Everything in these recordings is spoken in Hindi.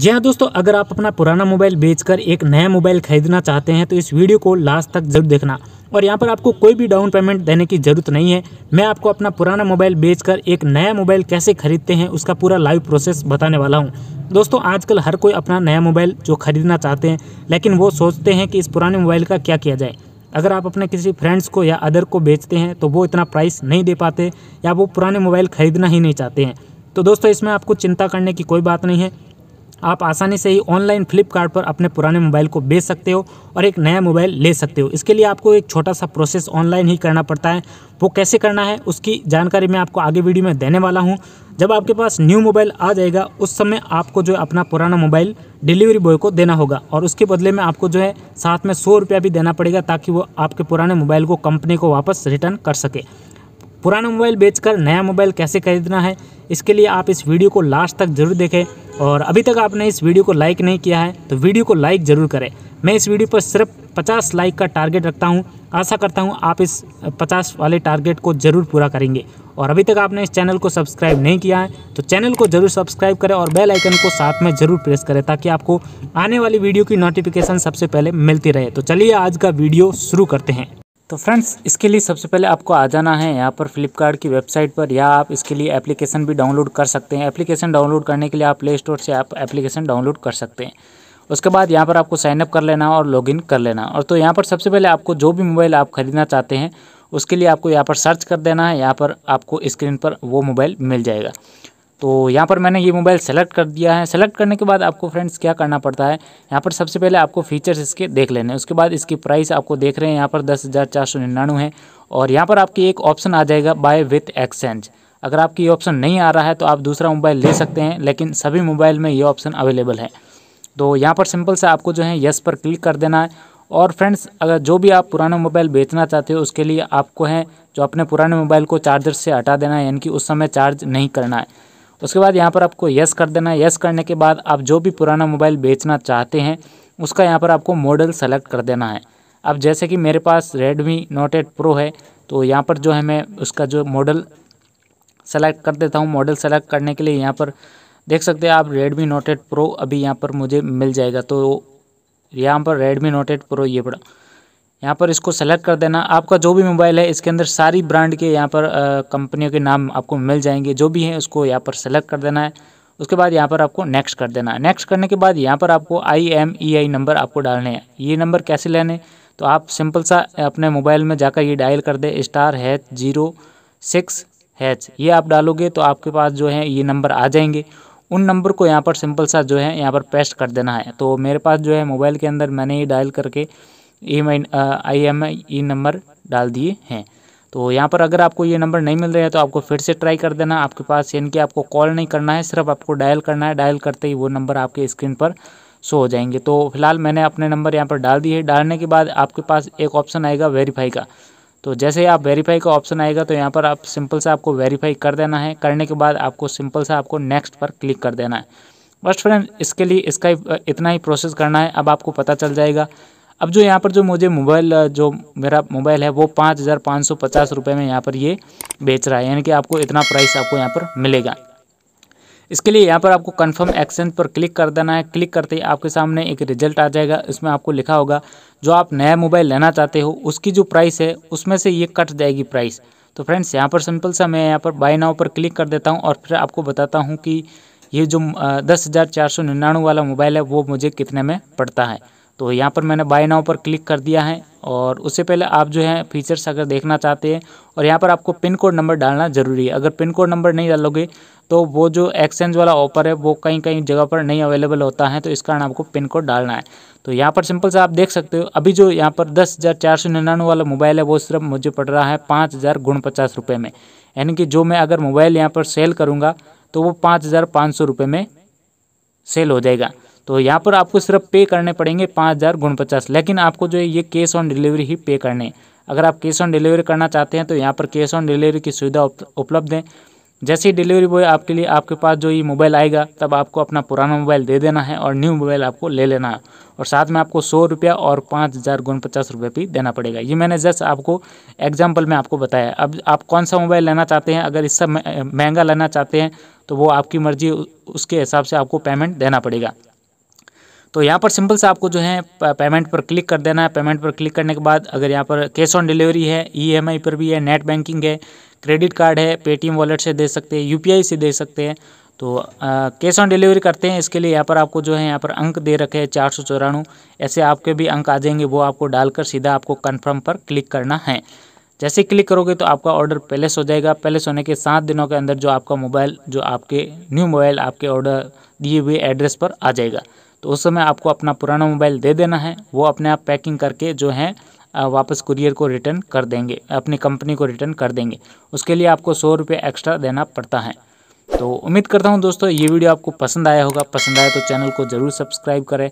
जी हाँ दोस्तों अगर आप अपना पुराना मोबाइल बेचकर एक नया मोबाइल खरीदना चाहते हैं तो इस वीडियो को लास्ट तक जरूर देखना और यहाँ पर आपको कोई भी डाउन पेमेंट देने की ज़रूरत नहीं है मैं आपको अपना पुराना मोबाइल बेचकर एक नया मोबाइल कैसे खरीदते हैं उसका पूरा लाइव प्रोसेस बताने वाला हूँ दोस्तों आजकल हर कोई अपना नया मोबाइल जो खरीदना चाहते हैं लेकिन वो सोचते हैं कि इस पुराने मोबाइल का क्या किया जाए अगर आप अपने किसी फ्रेंड्स को या अदर को बेचते हैं तो वो इतना प्राइस नहीं दे पाते या वो पुराने मोबाइल खरीदना ही नहीं चाहते हैं तो दोस्तों इसमें आपको चिंता करने की कोई बात नहीं है आप आसानी से ही ऑनलाइन फ्लिपकार्ट पर अपने पुराने मोबाइल को बेच सकते हो और एक नया मोबाइल ले सकते हो इसके लिए आपको एक छोटा सा प्रोसेस ऑनलाइन ही करना पड़ता है वो कैसे करना है उसकी जानकारी मैं आपको आगे वीडियो में देने वाला हूँ जब आपके पास न्यू मोबाइल आ जाएगा उस समय आपको जो है अपना पुराना मोबाइल डिलीवरी बॉय को देना होगा और उसके बदले में आपको जो है साथ में सौ रुपया भी देना पड़ेगा ताकि वो आपके पुराने मोबाइल को कंपनी को वापस रिटर्न कर सके पुराना मोबाइल बेचकर नया मोबाइल कैसे खरीदना है इसके लिए आप इस वीडियो को लास्ट तक जरूर देखें और अभी तक आपने इस वीडियो को लाइक नहीं किया है तो वीडियो को लाइक ज़रूर करें मैं इस वीडियो पर सिर्फ 50 लाइक का टारगेट रखता हूं आशा करता हूं आप इस 50 वाले टारगेट को ज़रूर पूरा करेंगे और अभी तक आपने इस चैनल को सब्सक्राइब नहीं किया है तो चैनल को ज़रूर सब्सक्राइब करें और बेल आइकन को साथ में ज़रूर प्रेस करें ताकि आपको आने वाली वीडियो की नोटिफिकेशन सबसे पहले मिलती रहे तो चलिए आज का वीडियो शुरू करते हैं तो फ्रेंड्स इसके लिए सबसे पहले आपको आ जाना है यहाँ पर फ्लिपकार्ट की वेबसाइट पर या आप इसके लिए एप्लीकेशन भी डाउनलोड कर सकते हैं एप्लीकेशन डाउनलोड करने के लिए आप प्ले स्टोर से आप एप्लीकेशन डाउनलोड कर सकते हैं उसके बाद यहाँ पर आपको साइनअप कर लेना और लॉगिन कर लेना और तो यहाँ पर सबसे पहले आपको जो भी मोबाइल आप खरीदना चाहते हैं उसके लिए आपको यहाँ पर सर्च कर देना है यहाँ पर आपको स्क्रीन पर वो मोबाइल मिल जाएगा तो यहाँ पर मैंने ये मोबाइल सेलेक्ट कर दिया है सेलेक्ट करने के बाद आपको फ्रेंड्स क्या करना पड़ता है यहाँ पर सबसे पहले आपको फीचर्स इसके देख लेने उसके बाद इसकी प्राइस आपको देख रहे हैं यहाँ पर दस हज़ार चार सौ निन्यानवे है और यहाँ पर आपकी एक ऑप्शन आ जाएगा बाय विथ एक्सचेंज अगर आपकी ये ऑप्शन नहीं आ रहा है तो आप दूसरा मोबाइल ले सकते हैं लेकिन सभी मोबाइल में ये ऑप्शन अवेलेबल है तो यहाँ पर सिंपल से आपको जो है यस पर क्लिक कर देना है और फ्रेंड्स अगर जो भी आप पुराना मोबाइल बेचना चाहते हो उसके लिए आपको है जो अपने पुराने मोबाइल को चार्जर से हटा देना है यानी कि उस समय चार्ज नहीं करना है उसके बाद यहाँ पर आपको यस कर देना है यस करने के बाद आप जो भी पुराना मोबाइल बेचना चाहते हैं उसका यहाँ पर आपको मॉडल सेलेक्ट कर देना है अब जैसे कि मेरे पास रेडमी नोट एट प्रो है तो यहाँ पर जो है मैं उसका जो मॉडल सेलेक्ट कर देता हूँ मॉडल सेलेक्ट करने के लिए यहाँ पर देख सकते हैं आप रेडमी नोट एट प्रो अभी यहाँ पर मुझे मिल जाएगा तो यहाँ पर रेडमी नोट एट प्रो ये पड़ा यहाँ पर इसको सेलेक्ट कर देना आपका जो भी मोबाइल है इसके अंदर सारी ब्रांड के यहाँ पर कंपनियों के नाम आपको मिल जाएंगे जो भी हैं उसको यहाँ पर सेलेक्ट कर देना है उसके बाद यहाँ पर आपको नेक्स्ट कर देना है नेक्स्ट करने के बाद यहाँ पर आपको आई एम ई आई नंबर आपको डालने हैं ये नंबर कैसे लेने तो आप सिंपल सा अपने मोबाइल में जाकर ये डायल कर दें star hash zero six hash ये आप डालोगे तो आपके पास जो है ये नंबर आ जाएंगे उन नंबर को यहाँ पर सिंपल सा जो है यहाँ पर पेस्ट कर देना है तो मेरे पास जो है मोबाइल के अंदर मैंने ये डायल करके ए माइन आई एम ई नंबर डाल दिए हैं तो यहाँ पर अगर आपको ये नंबर नहीं मिल रहा है तो आपको फिर से ट्राई कर देना आपके पास यानी कि आपको कॉल नहीं करना है सिर्फ आपको डायल करना है डायल करते ही वो नंबर आपके स्क्रीन पर शो हो जाएंगे तो फिलहाल मैंने अपने नंबर यहाँ पर डाल दिए डालने के बाद आपके पास एक ऑप्शन आएगा वेरीफाई का तो जैसे ही आप वेरीफाई का ऑप्शन आएगा तो यहाँ पर आप सिंपल से आपको वेरीफाई कर देना है करने के बाद आपको सिंपल से आपको नेक्स्ट पर क्लिक कर देना है बस फ्रेंड इसके लिए इसका इतना ही प्रोसेस करना है अब आपको पता चल जाएगा अब जो यहाँ पर जो मुझे मोबाइल जो मेरा मोबाइल है वो पाँच हज़ार पाँच सौ पचास रुपये में यहाँ पर ये बेच रहा है यानी कि आपको इतना प्राइस आपको यहाँ पर मिलेगा इसके लिए यहाँ पर आपको कंफर्म एक्सचेंज पर क्लिक कर देना है क्लिक करते ही आपके सामने एक रिजल्ट आ जाएगा इसमें आपको लिखा होगा जो आप नया मोबाइल लेना चाहते हो उसकी जो प्राइस है उसमें से ये कट जाएगी प्राइस तो फ्रेंड्स यहाँ पर सिंपल सा मैं यहाँ पर बाय नाव पर क्लिक कर देता हूँ और फिर आपको बताता हूँ कि ये जो दस हज़ार चार सौ निन्यानवे वाला मोबाइल है वो मुझे कितने में पड़ता है तो यहाँ पर मैंने बाय नाउ पर क्लिक कर दिया है और उससे पहले आप जो है फीचर्स अगर देखना चाहते हैं और यहाँ पर आपको पिन कोड नंबर डालना ज़रूरी है अगर पिन कोड नंबर नहीं डालोगे तो वो जो एक्सचेंज वाला ऑफर है वो कहीं कहीं जगह पर नहीं अवेलेबल होता है तो इस कारण आपको पिन कोड डालना है तो यहाँ पर सिंपल से आप देख सकते हो अभी जो यहाँ पर दस हज़ार चार सौ निन्यानवे वाला मोबाइल है वो सिर्फ मुझे पड़ रहा है पाँच हज़ार गुण पचास रुपये में यानी कि जो मैं अगर मोबाइल यहाँ पर सेल करूँगा तो वो पाँच हज़ार पाँच सौ रुपये में सेल हो जाएगा तो यहाँ पर आपको सिर्फ पे करने पड़ेंगे पाँच हज़ार गुण पचास लेकिन आपको जो है ये कैश ऑन डिलीवरी ही पे करने अगर आप कैश ऑन डिलीवरी करना चाहते हैं तो यहाँ पर कैश ऑन डिलीवरी की सुविधा उपलब्ध है जैसे ही डिलीवरी बॉय आपके लिए आपके पास जो ये मोबाइल आएगा तब आपको अपना पुराना मोबाइल दे देना है और न्यू मोबाइल आपको ले लेना है और साथ में आपको सौ रुपया और पाँच हज़ार पचास रुपये भी देना पड़ेगा ये मैंने जस्ट आपको एग्जाम्पल में आपको बताया अब आप कौन सा मोबाइल लेना चाहते हैं अगर इससे महंगा लेना चाहते हैं तो वो आपकी मर्जी उसके हिसाब से आपको पेमेंट देना पड़ेगा तो यहाँ पर सिंपल से आपको जो है पेमेंट पर क्लिक कर देना है पेमेंट पर क्लिक करने के बाद अगर यहाँ पर कैश ऑन डिलीवरी है ई e पर भी है नेट बैंकिंग है क्रेडिट कार्ड है पेटीएम वॉलेट से दे सकते हैं यूपीआई से दे सकते हैं तो कैश ऑन डिलीवरी करते हैं इसके लिए यहाँ पर आपको जो है यहाँ पर अंक दे रखे हैं चार सौ चौरानवे ऐसे आपके भी अंक आ जाएंगे वो आपको डालकर सीधा आपको कन्फर्म पर क्लिक करना है जैसे क्लिक करोगे तो आपका ऑर्डर पैलेस हो जाएगा पैलेस होने के सात दिनों के अंदर जो आपका मोबाइल जो आपके न्यू मोबाइल आपके ऑर्डर दिए हुए एड्रेस पर आ जाएगा तो उस समय आपको अपना पुराना मोबाइल दे देना है वो अपने आप पैकिंग करके जो है वापस कुरियर को रिटर्न कर देंगे अपनी कंपनी को रिटर्न कर देंगे उसके लिए आपको सौ रुपये एक्स्ट्रा देना पड़ता है तो उम्मीद करता हूं दोस्तों ये वीडियो आपको पसंद आया होगा पसंद आया तो चैनल को ज़रूर सब्सक्राइब करें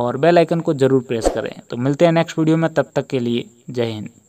और बेल आइकन को ज़रूर प्रेस करें तो मिलते हैं नेक्स्ट वीडियो में तब तक के लिए जय हिंद